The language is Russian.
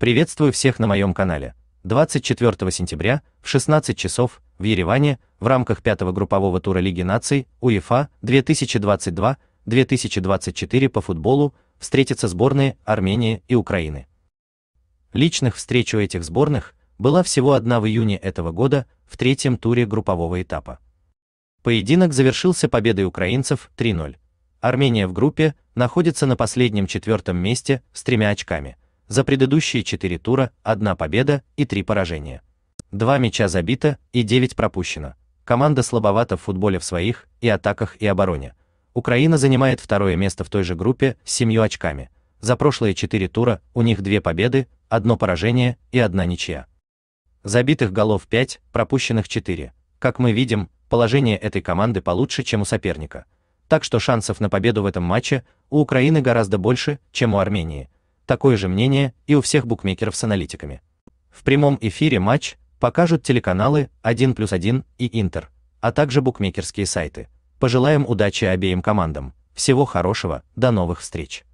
Приветствую всех на моем канале. 24 сентября в 16 часов в Ереване в рамках пятого группового тура Лиги наций УЕФА 2022-2024 по футболу встретятся сборные Армении и Украины. Личных встреч у этих сборных была всего одна в июне этого года в третьем туре группового этапа. Поединок завершился победой украинцев 3-0. Армения в группе находится на последнем четвертом месте с тремя очками – за предыдущие 4 тура одна победа и три поражения. Два мяча забито и 9 пропущено. Команда слабовата в футболе в своих и атаках и обороне. Украина занимает второе место в той же группе с семью очками. За прошлые 4 тура у них две победы, одно поражение и одна ничья. Забитых голов 5, пропущенных 4. Как мы видим, положение этой команды получше, чем у соперника. Так что шансов на победу в этом матче у Украины гораздо больше, чем у Армении – такое же мнение и у всех букмекеров с аналитиками. В прямом эфире матч покажут телеканалы 1 плюс 1 и Интер, а также букмекерские сайты. Пожелаем удачи обеим командам, всего хорошего, до новых встреч.